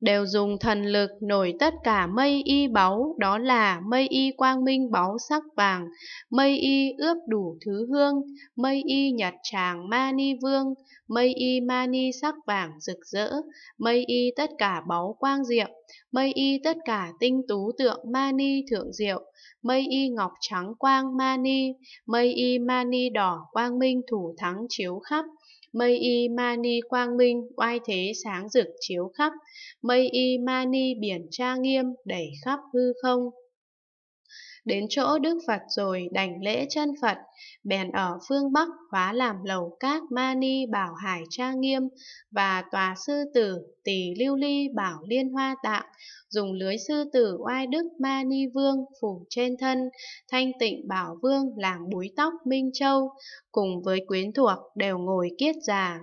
đều dùng thần lực nổi tất cả mây y báu, đó là mây y quang minh báu sắc vàng, mây y ướp đủ thứ hương, mây y nhật tràng mani vương, mây y mani sắc vàng rực rỡ, mây y tất cả báu quang diệu, mây y tất cả tinh tú tượng mani thượng diệu, mây y ngọc trắng quang mani, mây y mani đỏ quang minh thủ thắng chiếu khắp, mây y mani quang minh oai thế sáng rực chiếu khắp mây y mani biển tra nghiêm đẩy khắp hư không đến chỗ Đức Phật rồi đảnh lễ chân Phật, bèn ở phương Bắc hóa làm lầu các Mani Bảo Hải Tra Nghiêm và tòa sư tử Tỳ Lưu Ly Bảo Liên Hoa Tạng, dùng lưới sư tử oai đức Mani Vương phủ trên thân, thanh tịnh Bảo Vương làm búi tóc Minh Châu, cùng với quyến thuộc đều ngồi kiết già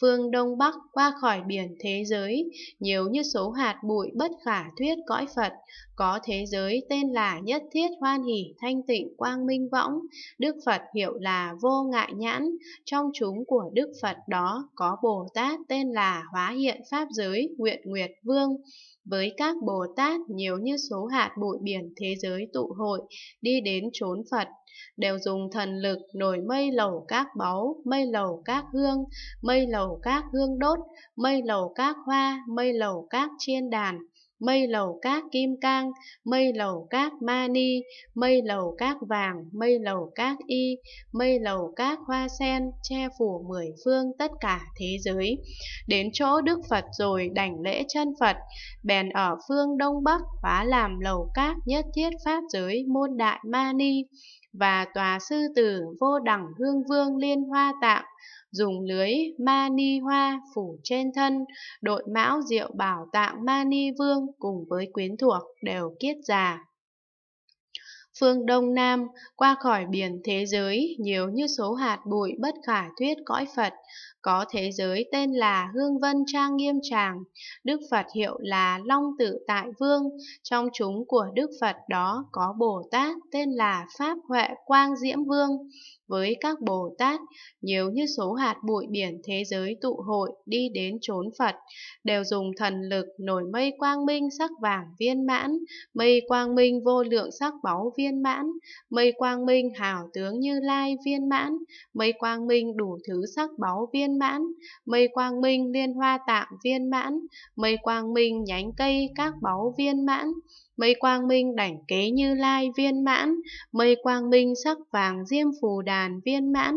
phương Đông Bắc qua khỏi biển thế giới, nhiều như số hạt bụi bất khả thuyết cõi Phật, có thế giới tên là nhất thiết hoan hỷ thanh tịnh quang minh võng, Đức Phật hiệu là vô ngại nhãn, trong chúng của Đức Phật đó có Bồ Tát tên là hóa hiện Pháp giới nguyện nguyệt vương, với các Bồ Tát nhiều như số hạt bụi biển thế giới tụ hội, đi đến chốn Phật, đều dùng thần lực nổi mây lầu các báu, mây lầu các hương, mây lầu các hương đốt, mây lầu các hoa, mây lầu các chiên đàn, mây lầu các kim cang, mây lầu cát mani, mây lầu các vàng, mây lầu các y, mây lầu các hoa sen, che phủ mười phương tất cả thế giới. Đến chỗ Đức Phật rồi đảnh lễ chân Phật, bèn ở phương Đông Bắc hóa làm lầu các nhất thiết pháp giới môn đại mani và tòa sư tử vô đẳng hương vương liên hoa tạng, dùng lưới mani hoa phủ trên thân, đội mão diệu bảo tạng mani vương cùng với quyến thuộc đều kiết già phương Đông Nam, qua khỏi biển thế giới nhiều như số hạt bụi bất khả thuyết cõi Phật, có thế giới tên là Hương Vân Trang Nghiêm Tràng, Đức Phật hiệu là Long Tự Tại Vương, trong chúng của Đức Phật đó có Bồ Tát tên là Pháp Huệ Quang Diễm Vương, với các Bồ Tát, nhiều như số hạt bụi biển thế giới tụ hội đi đến chốn Phật, đều dùng thần lực nổi mây quang minh sắc vàng viên mãn, mây quang minh vô lượng sắc báu viên viên mãn, mây quang minh hảo tướng như lai viên mãn, mây quang minh đủ thứ sắc báu viên mãn, mây quang minh liên hoa tạng viên mãn, mây quang minh nhánh cây các báu viên mãn, Mây quang minh đảnh kế như lai viên mãn, mây quang minh sắc vàng diêm phù đàn viên mãn,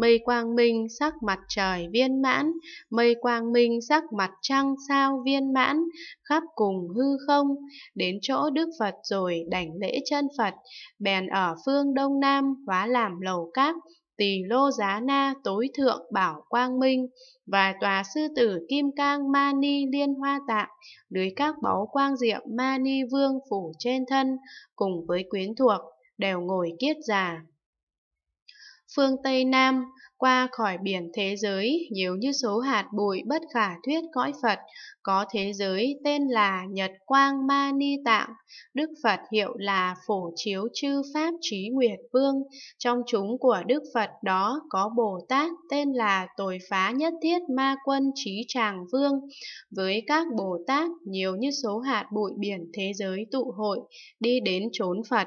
mây quang minh sắc mặt trời viên mãn, mây quang minh sắc mặt trăng sao viên mãn, khắp cùng hư không, đến chỗ Đức Phật rồi đảnh lễ chân Phật, bèn ở phương Đông Nam hóa làm lầu cát tỳ lô giá na tối thượng bảo quang minh và tòa sư tử kim cang ma ni liên hoa tạng lưới các báu quang diệm ma ni vương phủ trên thân cùng với quyến thuộc đều ngồi kiết già phương Tây Nam, qua khỏi biển thế giới nhiều như số hạt bụi bất khả thuyết cõi Phật, có thế giới tên là Nhật Quang Ma Ni Tạng, Đức Phật hiệu là Phổ Chiếu Chư Pháp Trí Nguyệt Vương, trong chúng của Đức Phật đó có Bồ Tát tên là tội Phá Nhất Thiết Ma Quân Trí Tràng Vương, với các Bồ Tát nhiều như số hạt bụi biển thế giới tụ hội, đi đến chốn Phật.